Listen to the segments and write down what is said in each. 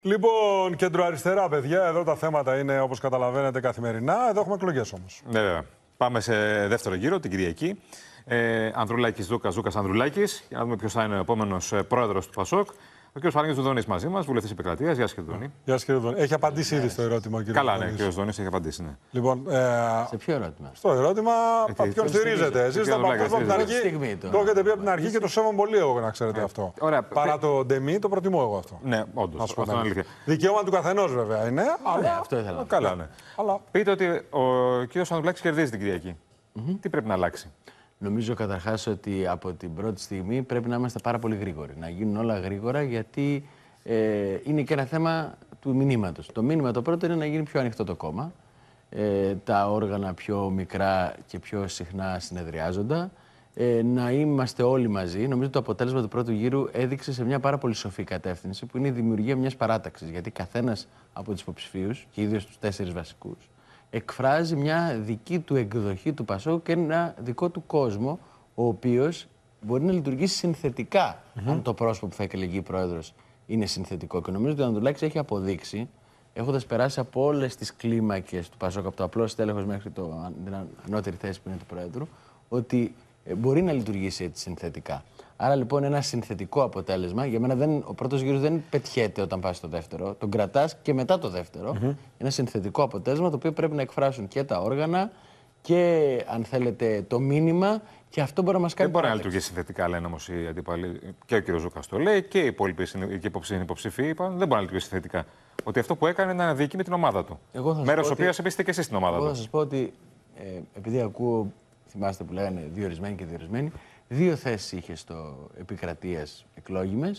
Λοιπόν, αριστερά παιδιά, εδώ τα θέματα είναι όπως καταλαβαίνετε καθημερινά. Εδώ έχουμε εκλογές όμως. Ναι, βέβαια. Πάμε σε δεύτερο γύρο, την Κυριακή. Ε, Ανδρουλάκης Δούκας, Δούκας Ανδρουλάκης. Για να δούμε ποιος θα είναι ο επόμενος ε, πρόεδρος του ΠΑΣΟΚ. Ο κ. Φάνηκε Δονή μαζί μας, βουλευτής Επικρατείας. Γεια σας, κ. Δονή. Γεια σας, κ. Δονή. Έχει απαντήσει ήδη στο ερώτημα, κ. Καλά, ναι, κ. Δονή έχει απαντήσει. Ναι. Λοιπόν, ε, σε ποιο ερώτημα. Στο ερώτημα, ποιον στηρίζετε. Εσεί τον παππού από την αρχή. Το έχετε πει από την αρχή και το σέβομαι πολύ εγώ να ξέρετε ε, αυτό. Παρά το ντεμί, το προτιμώ εγώ αυτό. Ναι, όντως. Δικαίωμα του καθενός βέβαια είναι. Ναι, αυτό ήθελα. Ε, καλά, ναι. Πείτε ότι ο κ. Σαντουλάκη κερδίζει την Κυριακή. Τι πρέπει να αλλάξει. Νομίζω καταρχάς ότι από την πρώτη στιγμή πρέπει να είμαστε πάρα πολύ γρήγοροι. Να γίνουν όλα γρήγορα, γιατί ε, είναι και ένα θέμα του μηνύματος. Το μήνυμα το πρώτο είναι να γίνει πιο ανοιχτό το κόμμα. Ε, τα όργανα πιο μικρά και πιο συχνά συνεδριάζοντα. Ε, να είμαστε όλοι μαζί. Νομίζω το αποτέλεσμα του πρώτου γύρου έδειξε σε μια πάρα πολύ σοφή κατεύθυνση που είναι η δημιουργία μιας παράταξης. Γιατί καθένας από τους υποψηφίους, και ιδίω τους τέσσερις βασικούς, εκφράζει μια δική του εκδοχή του πασό και ένα δικό του κόσμο, ο οποίος μπορεί να λειτουργήσει συνθετικά, αν το πρόσωπο που θα εκλεγεί πρόεδρος είναι συνθετικό. Και νομίζω ότι ο Ανδουλάκη έχει αποδείξει, έχοντας περάσει από όλες τις κλίμακες του Πασόκ, από το απλό στέλεχος μέχρι το, την ανώτερη θέση που είναι του πρόεδρου, ότι ε, μπορεί να λειτουργήσει έτσι συνθετικά. Άρα λοιπόν ένα συνθετικό αποτέλεσμα. Για μένα δεν, ο πρώτος γύρος δεν πετιέται όταν πάει στο δεύτερο. Τον κρατάς και μετά το δευτερο mm Ένα συνθετικό αποτέλεσμα το οποίο πρέπει να εκφράσουν και τα όργανα και αν θέλετε το μήνυμα και αυτό μπορεί να μας κάνει. Δεν μπορεί να λειτουργήσει συνθετικά, λένε όμως οι αντίπαλοι. Και ο κ. Ζούκα το λέει και οι υπόλοιποι υποψήφοι είπαν δεν μπορεί να λειτουργήσει συνθετικά. Ότι αυτό που έκανε να διοικεί με την ομάδα του. Μέρο της οποίας επίση και εσείς την ομάδα του. Εγώ θα σας πω ότι ε, επειδή ακούω θυμάστε που λέγανε διορισμένοι και διορισμένοι, δύο θέσεις είχε στο επικρατείας εκλόγιμες.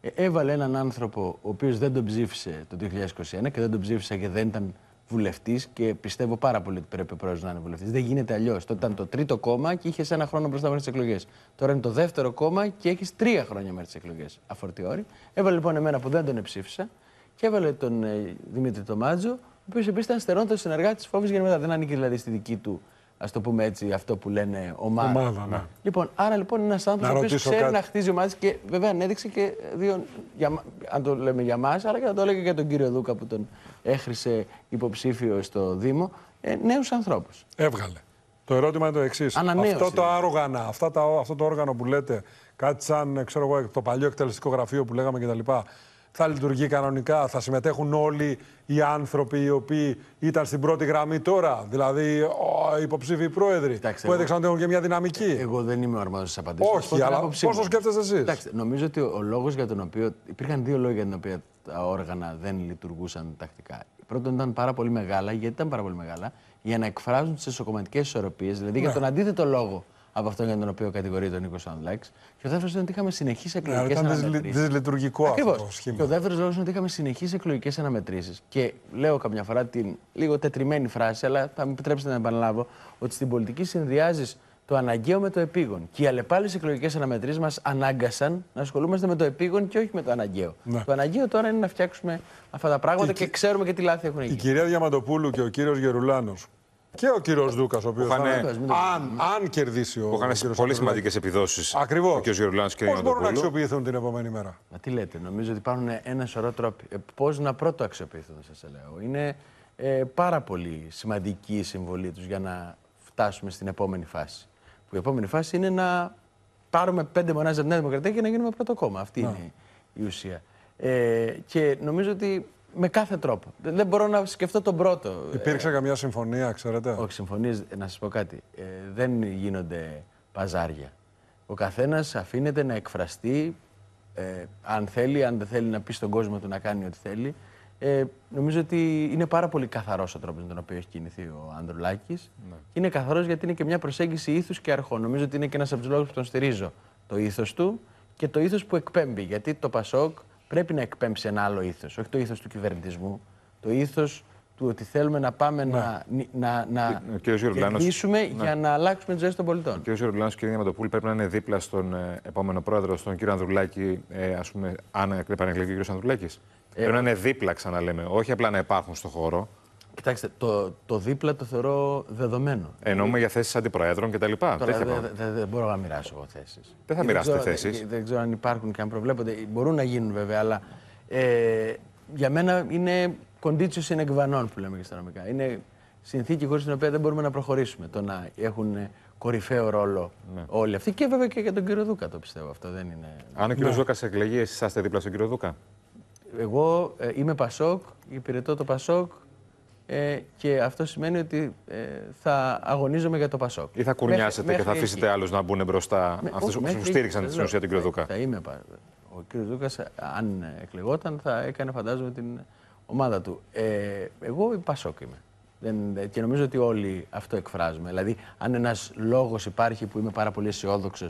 Ε, έβαλε έναν άνθρωπο ο οποίος δεν τον ψήφισε το 2021 και δεν τον ψήφισε και δεν ήταν βουλευτής και πιστεύω πάρα πολύ ότι πρέπει ο πρόεδρος να είναι βουλευτής. Δεν γίνεται αλλιώς. Τότε ήταν το τρίτο κόμμα και είχε ένα χρόνο μπροστά μέχρι τις εκλογές. Τώρα είναι το δεύτερο κόμμα και έχεις τρία χρόνια μέχρι τις εκλογές. Αφορτιόρι. Έβαλε λοιπόν εμένα που δεν τον ψήφισα και έβαλε τον ε, Δημήτρη Τομάτζο, ο οποίος επίσης ήταν στερόντο συνεργάτης της Φόβης Γερμανία. Δεν ανήκει δηλαδή στη δική του ας το πούμε έτσι, αυτό που λένε ομάδα. ομάδα ναι. Λοιπόν, άρα λοιπόν είναι ένας άνθρωπος που ξέρει να χτίζει ομάδε και βέβαια ανέδειξε και δύο. Για, αν το λέμε για μας, αλλά και θα το έλεγε και για τον κύριο Δούκα που τον έχρισε υποψήφιο στο Δήμο. Ε, Νέους ανθρώπους. Έβγαλε. Το ερώτημα είναι το εξής. Αυτό το άργανα, αυτά τα, αυτό το όργανο που λέτε, κάτι σαν το παλιό εκτελεστικό γραφείο που λέγαμε κτλ θα λειτουργεί κανονικά, θα συμμετέχουν όλοι οι άνθρωποι οι οποίοι ήταν στην πρώτη γραμμή τώρα, δηλαδή οι υποψήφοι πρόεδροι που έδειξαν ότι έχουν και μια δυναμική. Ε, εγώ δεν είμαι ο αρμόδιος τη απαντήση. Όχι, αλλά πώ το σκέφτεστε εσεί. νομίζω ότι ο λόγος για τον οποίο. Υπήρχαν δύο λόγοι για τον οποίο τα όργανα δεν λειτουργούσαν τακτικά. Πρώτον, ήταν πάρα πολύ μεγάλα. Γιατί ήταν πάρα πολύ μεγάλα, για να εκφράζουν τις εσωκομματικές ισορροπίες, δηλαδή για ναι. τον αντίθετο λόγο από αυτόν για τον οποίο κατηγορεί τον Νίκο Σανλάκη. Και ο δεύτερος ναι, είναι ότι είχαμε συνεχείς εκλογικέ ναι, αναμετρήσει. αυτό το σχήμα. Και ο δεύτερος λόγος είναι ότι είχαμε συνεχείς εκλογικές αναμετρήσεις. Και λέω καμιά φορά την λίγο τετριμένη φράση, αλλά θα μου επιτρέψετε να επαναλάβω, ότι στην πολιτική συνδυάζεις το αναγκαίο με το επίγον. Και οι αλλεπάλληλες εκλογικές αναμετρήσεις μας ανάγκασαν να ασχολούμαστε με το επίγον και όχι με το αναγκαίο. Ναι. Το αναγκαίο τώρα είναι να φτιάξουμε αυτά τα πράγματα και, και ξέρουμε και τι λάθη έχουν γίνει. Η κυρία Διαμαντοπούλου και ο κύριος Γερουλάνος και ο κύριος Δούκας, ο οποίος. Χάνε... Αν, αν κερδίσει ο. Είχαν πολύ σημαντικές επιδόσεις. Ακριβώς. Και ο Γιωργιάννη και Πώς μπορούν να αξιοποιηθούν την επόμενη μέρα. Μα τι λέτε, νομίζω ότι υπάρχουν ένα σωρό τρόποι. Ε, Πώς να πρώτο αξιοποιηθούν, σας λέω. Είναι ε, πάρα πολύ σημαντική η συμβολή τους για να φτάσουμε στην επόμενη φάση. Που η επόμενη φάση είναι να πάρουμε πέντε μονάδες από Νέα Δημοκρατία και να γίνουμε πρώτο κόμμα. Αυτή είναι η ουσία. Ε, και νομίζω ότι με κάθε τρόπο. Δεν μπορώ να σκεφτώ τον πρώτο. Υπήρξε ε, καμιά συμφωνία, ξέρετε. Όχι, συμφωνίες, να σας πω κάτι. Ε, δεν γίνονται παζάρια. Ο καθένας αφήνεται να εκφραστεί ε, αν θέλει, αν δεν θέλει να πει στον κόσμο του να κάνει ό,τι θέλει. Ε, νομίζω ότι είναι πάρα πολύ καθαρός ο τρόπος με τον οποίο έχει κινηθεί ο Ανδρουλάκης. Ναι. Είναι καθαρός γιατί είναι και μια προσέγγιση ήθους και αρχών. Νομίζω ότι είναι και ένας από τους λόγους που τον στηρίζω. Το ήθος του και το ήθος που εκπέμπει. Γιατί το Πασόκ πρέπει να εκπέμψει ένα άλλο ήθος. Όχι το ήθος του κυβερνητισμού, το ήθος του ότι θέλουμε να πάμε ναι. να, να, ε, να για να αλλάξουμε τις ζωές των πολιτών. Ο κ. Ιουρλάνο και η πρέπει να είναι δίπλα στον ε, επόμενο πρόεδρο, στον κ. Ανδρουλάκη, ε, ας πούμε, αν επανεκλεγεί ο κ. Ανδρουλάκης. Ε, πρέπει να είναι δίπλα, ξαναλέμε. Όχι απλά να υπάρχουν στον χώρο. Κοιτάξτε, το, το δίπλα το θεωρώ δεδομένο. Εννοούμε για θέσεις αντιπροέδρων κτλ. Δεν δε, δε μπορώ να μοιράσω εγώ θέσεις. Δεν θα μοιράσετε θέσει. Δεν, δεν ξέρω αν υπάρχουν και αν προβλέπονται. Μπορούν να γίνουν βέβαια, αλλά ε, για μένα είναι κοντίτσιο συνεκβανών που λέμε και στα νομικά. Είναι συνθήκη χωρίς την οποία δεν μπορούμε να προχωρήσουμε. Το να έχουν κορυφαίο ρόλο ναι. όλοι αυτοί. Και βέβαια και για τον κύριο Δούκα το πιστεύω αυτό. Δεν είναι... Αν ο κύριος ναι. Δούκας εκλεγεί, εσείς είστε δίπλα στον κύριο Δούκα. Εγώ ε, είμαι Πασόκ, υπηρετώ το Πασόκ ε, και αυτό σημαίνει ότι ε, θα αγωνίζομαι για το Πασόκ. Ή θα κουρνιάσετε και θα αφήσετε άλλους να μπουν μπροστά που στήριξαν την ουσία του κ. Δούκα. Θα είμαι Ο κ. Δούκα, αν εκλεγόταν, θα έκανε φαντάζομαι την ομάδα του. Ε, εγώ Πασόκ είμαι. Δεν, και νομίζω ότι όλοι αυτό εκφράζουμε. Δηλαδή, αν ένας λόγος υπάρχει που είμαι πάρα πολύ αισιόδοξος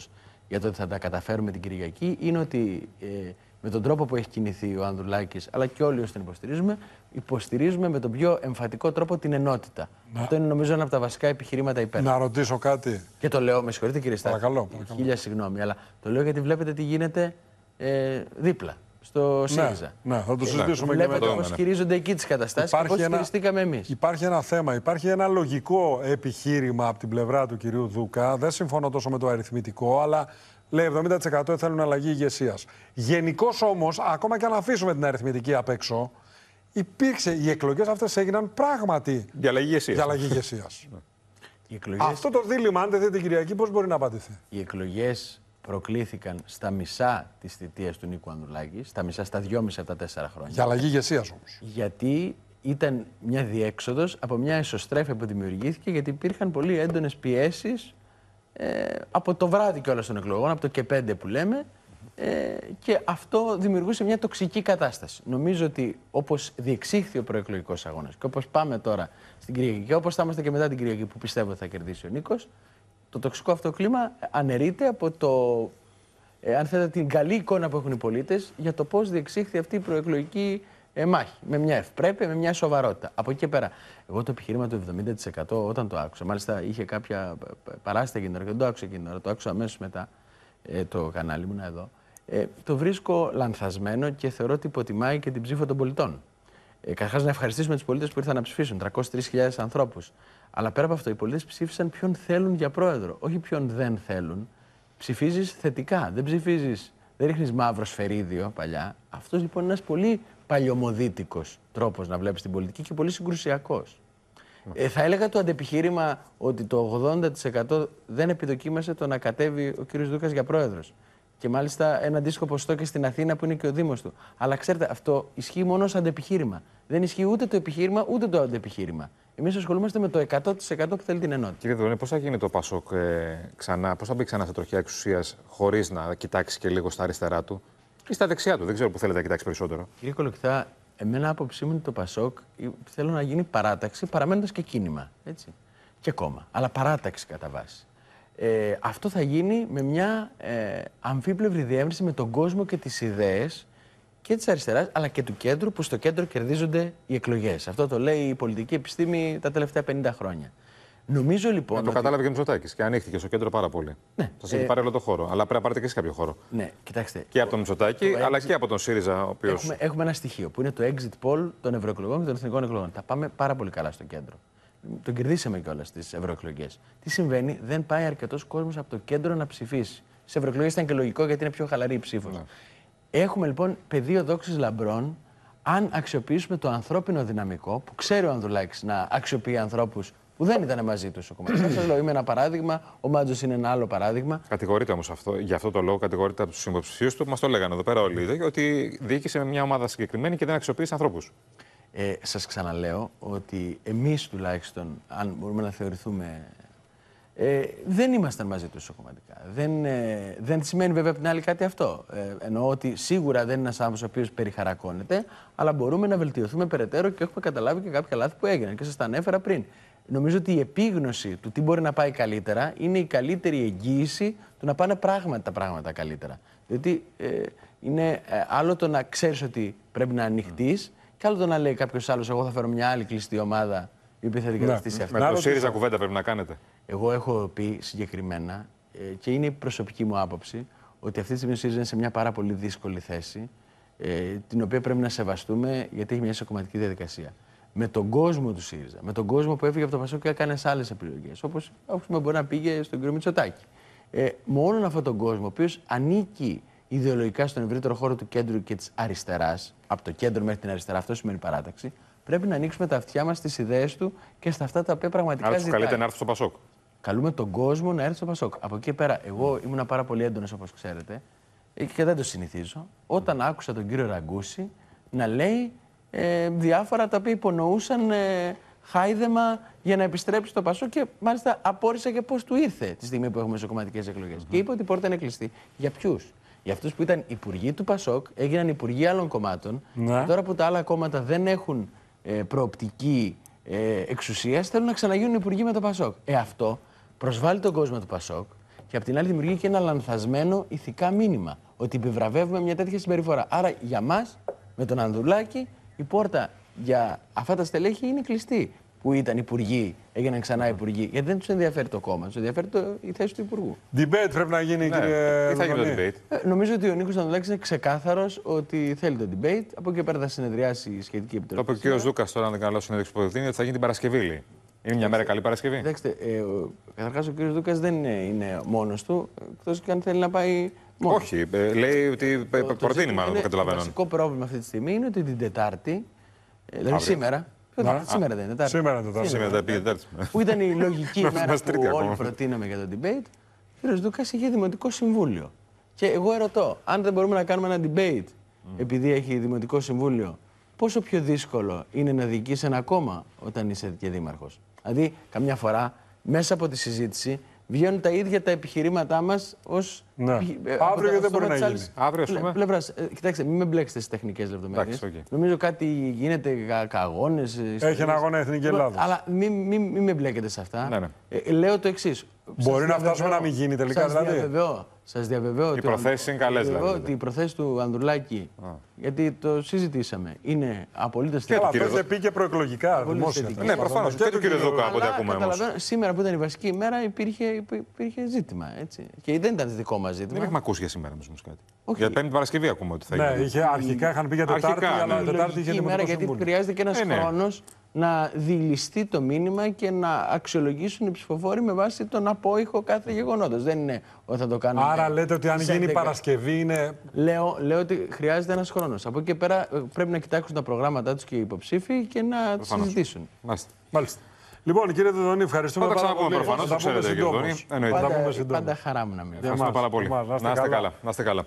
για το ότι θα τα καταφέρουμε την Κυριακή, είναι ότι. Ε, με τον τρόπο που έχει κινηθεί ο Ανδρουλάκης, αλλά και όλοι όσοι την υποστηρίζουμε, υποστηρίζουμε με τον πιο εμφατικό τρόπο την ενότητα. Αυτό είναι νομίζω ένα από τα βασικά επιχειρήματα υπέρ. Να ρωτήσω κάτι. Και το λέω, με συγχωρείτε κύριε Στάκη. Παρακαλώ, Χίλια συγγνώμη, αλλά το λέω γιατί βλέπετε τι γίνεται ε, δίπλα στο ναι, ΣΥΡΙΖΑ. Ναι, ναι, θα το ε, συζητήσουμε και μετά. Πώς χειρίζονται εκεί τις καταστάσεις και πώ χειριστήκαμε εμείς. Υπάρχει ένα θέμα, υπάρχει ένα λογικό επιχείρημα από την πλευρά του κυρίου Δούκα. Δεν συμφωνώ τόσο με το αριθμητικό, αλλά λέει 70% θέλουν αλλαγή ηγεσίας. Γενικώς όμως, ακόμα και αν αφήσουμε την αριθμητική απ' έξω, υπήρξε, οι εκλογές αυτές έγιναν πράγματι για αλλαγή ηγεσίας. Ναι. εκλογές... Αυτό το δίλημα, αν δεν δείτε την Κυριακή, πώς μπορεί να απαντηθεί. Οι εκλογές προκλήθηκαν στα μισά της θητείας του Νίκου Ανδουλάκη, στα μισά, στα δυόμισα από τα τέσσερα χρόνια. Για αλλαγή ηγεσίας όμως. Γιατί ήταν μια διέξοδος από μια εσωστρέφεια που δημιουργήθηκε, γιατί υπήρχαν πολύ έντονες πιέσεις ε, από το βράδυ κιόλας των εκλογών, από το και πέντε που λέμε, ε, και αυτό δημιουργούσε μια τοξική κατάσταση. Νομίζω ότι όπως διεξήχθη ο προεκλογικός αγώνας και όπως πάμε τώρα στην Κυριακή και όπως θα είμαστε και μετά την Κυριακή που πιστεύω ότι θα κερδίσει ο Νίκος, το τοξικό αυτό κλίμα αναιρείται από το, ε, αν θέλετε, την καλή εικόνα που έχουν οι πολίτες για το πώς διεξήχθη αυτή η προεκλογική ε, Με μια ευπρέπεια, με μια σοβαρότητα. Από εκεί και πέρα, εγώ το επιχείρημα του 70% όταν το άκουσα, μάλιστα είχε κάποια παράστα εκείνη και δεν το άκουσα εκείνη το άκουσα αμέσως μετά ε, το κανάλι μου εδώ. Ε, το βρίσκω λανθασμένο και θεωρώ ότι υποτιμάει και την ψήφο των πολιτών. Ε, Καταρχάς, να ευχαριστήσουμε τους πολίτες που ήρθαν να ψηφίσουν, 303.000 ανθρώπους. Αλλά πέρα από αυτό, οι πολίτες ψήφισαν ποιον θέλουν για πρόεδρο, όχι ποιον δεν θέλουν. Ψηφίζεις θετικά, δεν ψηφίζεις, δεν ρίχνεις μαύρο σφαιρίδιο παλιά. Αυτός λοιπόν είναι ένας πολύ παλιωμοδίτικος τρόπος να βλέπεις την πολιτική και πολύ συγκρουσιακός. Ε, θα έλεγα το αντεπιχείρημα ότι το 80% δεν επιδοκίμασε το να κατέβει ο κύριος Δούκας για πρόεδρος. Και μάλιστα ένα αντίστοιχο ποστό και στην Αθήνα που είναι και ο Δήμος του. Αλλά ξέρετε, αυτό ισχύει μόνο σαν αντεπιχείρημα. Δεν ισχύει ούτε το επιχείρημα ούτε το αντεπιχείρημα. Εμείς ασχολούμαστε με το 100% που θέλει την ενότητα. Κύριε Δωρή, πώς θα γίνει το Πασόκ ε, ξανά, πώς θα μπει ξανά στα τροχιά εξουσίας χωρίς να κοιτάξεις και λίγο στα αριστερά του ή στα δεξιά του. Δεν ξέρω που θέλετε να κοιτάξει περισσότερο. Κύριε Κολοκυθά, εμένα άποψή μου είναι το Πασόκ. Θέλω να γίνει παράταξη παραμένοντας και κίνημα. Έτσι. Και κόμμα. Αλλά παράταξη κατά βάση. Ε, αυτό θα γίνει με μια ε, αμφίπλευρη διεύρυνση με τον κόσμο και τις ιδέες και της αριστεράς αλλά και του κέντρου που στο κέντρο κερδίζονται οι εκλογές. Αυτό το λέει η πολιτική επιστήμη τα τελευταία 50 χρόνια. Νομίζω λοιπόν. Να το ότι... κατάλαβε και Μητσοτάκης και ανοίχθηκε στο κέντρο πάρα πολύ. Ναι. Σας έχει ε, πάρει όλο το χώρο. Αλλά πρέπει να πάρετε και εσεί κάποιο χώρο. Ναι, κοιτάξτε. Και από τον Μητσοτάκη, το αλλά και από τον ΣΥΡΙΖΑ. Ο οποίος... έχουμε, έχουμε ένα στοιχείο που είναι το exit poll των ευρωεκλογών και των εθνικών εκλογών. Τα πάμε πάρα πολύ καλά στο κέντρο. Τον κερδίσαμε κιόλας στις ευρωεκλογές. Τι συμβαίνει, δεν πάει αρκετός κόσμος από το κέντρο να ψηφίσει. Στι ευρωεκλογές ήταν και λογικό γιατί είναι πιο χαλαρή η ψήφος. Ναι. Έχουμε λοιπόν πεδίο δόξης λαμπρών αν αξιοποιήσουμε το ανθρώπινο δυναμικό που ξέρει ο Ανδρουλάκης να αξιοποιεί ανθρώπους που δεν ήταν μαζί τους ο κομματικό. Σας λέω, είμαι ένα παράδειγμα, ο Μάντζος είναι ένα άλλο παράδειγμα. Κατηγορείται όμως αυτό, για αυτό το λόγο κατηγορείται από τους υποψηφίους του που μας το λέγανε εδώ πέρα όλοι, ότι διοίκησε με μια ομάδα συγκεκριμένη και δεν αξιοποίησε ανθρώπους. Ε, Σας ξαναλέω ότι εμείς τουλάχιστον, αν μπορούμε να θεωρηθούμε. Ε, δεν ήμασταν μαζί τους σωματικά. Δεν, ε, δεν σημαίνει βέβαια από την άλλη κάτι αυτό. Ε, εννοώ ότι σίγουρα δεν είναι ένας άνθρωπος ο οποίος περιχαρακώνεται, αλλά μπορούμε να βελτιωθούμε περαιτέρω και έχουμε καταλάβει και κάποια λάθη που έγιναν και σας τα ανέφερα πριν. Νομίζω ότι η επίγνωση του τι μπορεί να πάει καλύτερα είναι η καλύτερη εγγύηση του να πάνε πράγματι τα πράγματα καλύτερα. Διότι ε, είναι ε, άλλο το να ξέρεις ότι πρέπει να ανοιχτείς, και άλλο το να λέει κάποιος άλλος: Εγώ θα φέρω μια άλλη κλειστή ομάδα η οποία θα την ναι. καταστήσει αυτή. Με το ΣΥΡΙΖΑ κουβέντα πρέπει να κάνετε. Εγώ έχω πει συγκεκριμένα ε, και είναι η προσωπική μου άποψη ότι αυτή τη στιγμή ο ΣΥΡΙΖΑ είναι σε μια πάρα πολύ δύσκολη θέση, ε, την οποία πρέπει να σεβαστούμε γιατί έχει μια ισοκομματική διαδικασία με τον κόσμο του ΣΥΡΙΖΑ, με τον κόσμο που έφυγε από το Πασόκ και έκανε άλλες επιλογές. Όπως μπορεί να πήγε στον κύριο Μητσοτάκη. Ε, με όλον αυτόν τον κόσμο, ο οποίος ανήκει ιδεολογικά στον ευρύτερο χώρο του κέντρου και της αριστεράς, από το κέντρο μέχρι την αριστερά, αυτό σημαίνει παράταξη, πρέπει να ανοίξουμε τα αυτιά μας στις ιδέες του και στα αυτά τα οποία πραγματικά Άρα, τους καλείτε να έρθει στο Πασόκ. Καλούμε τον κόσμο να έρθει στο Πασόκ. Από εκεί πέρα, εγώ ήμουν πάρα πολύ έντονος, όπως ξέρετε, ε, και δεν το συνηθίζω, όταν άκουσα τον κύριο Ραγκούση να λέει ε, διάφορα τα οποία υπονοούσαν ε, χάιδεμα για να επιστρέψει το Πασό και μάλιστα απόρρισε και πώς του ήρθε τη στιγμή που έχουμε σοκομματικε εκλογέ. Mm -hmm. Και είπε ότι η πόρτα είναι κλειστή. Για ποιους. Για αυτούς που ήταν υπουργοί του Πασόκ, έγιναν υπουργοί άλλων κομμάτων. Και τώρα που τα άλλα κόμματα δεν έχουν ε, προοπτική ε, εξουσίας, θέλουν να ξαναγίνουν υπουργοί με το Πασόκ. Ε, αυτό προσβάλλει τον κόσμο του Πασόκ και απ' την άλλη δημιουργεί και ένα λανθασμένο ηθικά μήνυμα. Ότι επιβραβεύουμε μια τέτοια συμπεριφορά. Άρα για μας, με τον Ανδουλάκη, η πόρτα για αυτά τα στελέχη είναι κλειστή. Που ήταν υπουργοί, έγιναν ξανά υπουργοί. Γιατί δεν τους ενδιαφέρει το κόμμα, τους ενδιαφέρει το, η θέση του υπουργού. Debate πρέπει να γίνει, ναι. κύριε Τι ε, θα γίνει το debate. Ε, νομίζω ότι ο Νίκος Ανδουλάκη είναι ξεκάθαρος ότι θέλει το debate. Από εκεί πέρα θα συνεδριάσει η σχετική επιτροπή. Το είπε ο Ζούκα τώρα, αν δεν κάνω λάθος, συνέδριο που θα γίνει την Παρασκευή. Είναι μια μέρα καλή Παρασκευή. Κοιτάξτε, ε, καταρχάς ο κ. Δούκας δεν είναι, είναι μόνος του, εκτός και αν θέλει να πάει μόνος. Όχι, ε, λέει ότι ε, προτείνει μάλλον το καταλαβαίνω. Το βασικό πρόβλημα αυτή τη στιγμή είναι ότι την Τετάρτη, ε, δηλαδή σήμερα, σήμερα δεν είναι Τετάρτη. Σήμερα είναι Τετάρτη. Σήμερα Τετάρτη. Που ήταν η λογική μέρα που όλοι προτείναμε για το debate, ο κ. Δούκας είχε δημοτικό συμβούλιο. Και εγώ ερωτώ, αν δεν μπορούμε να κάνουμε ένα debate επειδή έχει δημοτικό συμβούλιο, πόσο πιο δύσκολο είναι να διοικείς ένα κόμμα όταν είσαι και δήμαρχος. Δηλαδή, καμιά φορά μέσα από τη συζήτηση βγαίνουν τα ίδια τα επιχειρήματά μας ως. Ναι. Ε, Αύριο δεν μπορεί να γίνει. Αύριο, πούμε. Ε, κοιτάξτε, μην με μπλέξετε στις τεχνικές λεπτομέρειες. Okay. Νομίζω κάτι γίνεται καγόνε. Ε, Έχει ένα αγώνα Εθνική Ελλάδα. Αλλά μην μη, με μπλέκετε σε αυτά. Ναι, ναι. Ε, λέω το εξής. Μπορεί να φτάσουμε να μην γίνει τελικά δηλαδή. Βεβαίω. Σας διαβεβαιώ, οι προθέσεις είναι καλές. Δηλαδή. ότι οι προθέσεις του Ανδρουλάκη, γιατί το συζητήσαμε, είναι απολύτως θετικέ. Και αυτό πήγε προεκλογικά. Δημόσια. Ναι, προφανώς. Και, του κύριο Δούκα από ό,τι ακούμε Σήμερα που ήταν η βασική ημέρα υπήρχε, υπήρχε ζήτημα. Έτσι. Και δεν ήταν δικό μας ζήτημα. Δεν έχουμε ακούσει για σήμερα όμως κάτι. Για Πέμπτη Παρασκευή ακούμε ότι θα ναι, γίνει. Ναι, αρχικά είχαν πει για Τετάρτη, αλλά ναι. Τετάρτη είχε Γιατί χρειάζεται και ένας ε, ναι. χρόνος να διληστεί το μήνυμα και να αξιολογήσουν οι ψηφοφόροι με βάση τον απόϊχο κάθε γεγονότο. Δεν είναι ότι θα το κάνουμε. Άρα λέτε ότι αν γίνει η Παρασκευή είναι. Λέω, λέω ότι χρειάζεται ένας χρόνος. Από εκεί και πέρα ε, πρέπει να κοιτάξουν τα προγράμματά τους και οι υποψήφοι και να συζητήσουν. Μάλιστα. Μάλιστα. Λοιπόν, κύριε Δεδονή, ευχαριστούμε πάρα πολύ. θα τα ξαναπούμε προφανώ. Το ξέρετε, κύριε Δεδονή. Πάντα, πάντα χαρά μου να μιλήσω. Ευχαριστούμε πάρα πολύ. Να είστε καλά.